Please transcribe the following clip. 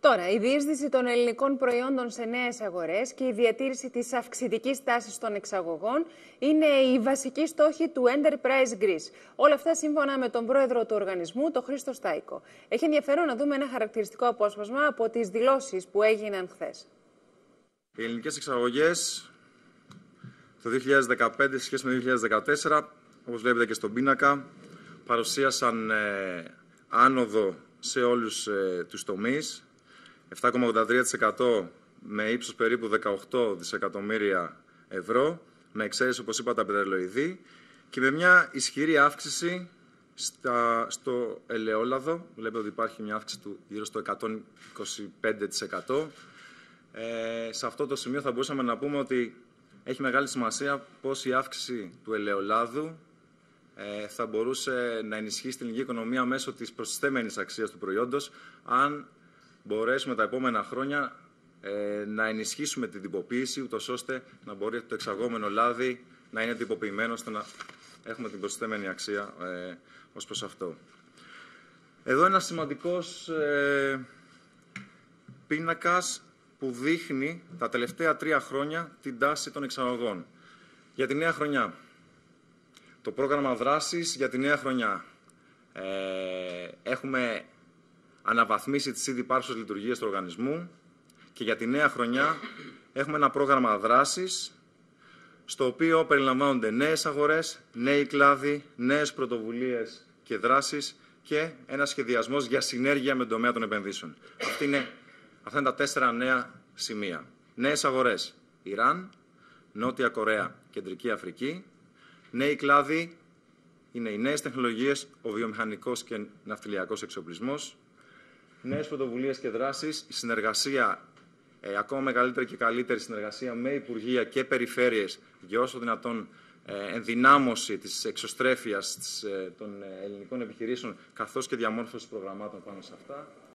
Τώρα, η διείσδυση των ελληνικών προϊόντων σε νέες αγορές και η διατήρηση της αυξητικής τάσης των εξαγωγών είναι η βασική στόχη του Enterprise Greece. Όλα αυτά σύμφωνα με τον πρόεδρο του οργανισμού, τον Χρήστο Στάικο. Έχει ενδιαφέρον να δούμε ένα χαρακτηριστικό απόσπασμα από τις δηλώσεις που έγιναν χθες. Οι ελληνικές εξαγωγές το 2015 σε σχέση με το 2014, όπως βλέπετε και στον πίνακα, παρουσίασαν ε, άνοδο σε όλους ε, τους τομείς 7,83% με ύψος περίπου 18 δισεκατομμύρια ευρώ, με εξαίρεση, όπως είπα, τα πετρελοειδή και με μια ισχυρή αύξηση στα, στο ελαιόλαδο. Βλέπετε ότι υπάρχει μια αύξηση του γύρω στο 125%. Ε, σε αυτό το σημείο θα μπορούσαμε να πούμε ότι έχει μεγάλη σημασία πώς η αύξηση του ελαιολάδου ε, θα μπορούσε να ενισχύσει την ελληνική οικονομία μέσω της προσθέμενης αξίας του προϊόντος, αν μπορέσουμε τα επόμενα χρόνια ε, να ενισχύσουμε την τυποποίηση, ούτως ώστε να μπορεί το εξαγόμενο λάδι να είναι τυποποιημένο, ώστε να έχουμε την προσθέμενη αξία ε, ως προς αυτό. Εδώ ένας σημαντικός ε, πίνακας που δείχνει τα τελευταία τρία χρόνια την τάση των εξαγωγών. Για τη νέα χρονιά. Το πρόγραμμα δράσης για τη νέα χρονιά. Ε, έχουμε αναβαθμίσει τις ήδη υπάρχουσες λειτουργίες του οργανισμού και για τη νέα χρονιά έχουμε ένα πρόγραμμα δράσης στο οποίο περιλαμβάνονται νέες αγορές, νέοι κλάδοι, νέες πρωτοβουλίες και δράσεις και ένα σχεδιασμός για συνέργεια με το τομέα των επενδύσεων. Αυτή είναι, αυτά είναι τα τέσσερα νέα σημεία. Νέες αγορές, Ιράν, Νότια Κορέα, Κεντρική Αφρική. Νέοι κλάδοι είναι οι νέες τεχνολογίες, ο βιομηχανικός και ναυτιλιακός εξοπλισμός, νέες πρωτοβουλίες και δράσεις, συνεργασία, ε, ακόμα μεγαλύτερη και καλύτερη συνεργασία με υπουργεία και Περιφέρειες για όσο δυνατόν ε, ενδυνάμωση της εξωστρέφειας ε, των ε, ελληνικών επιχειρήσεων καθώς και διαμόρφωσης προγραμμάτων πάνω σε αυτά.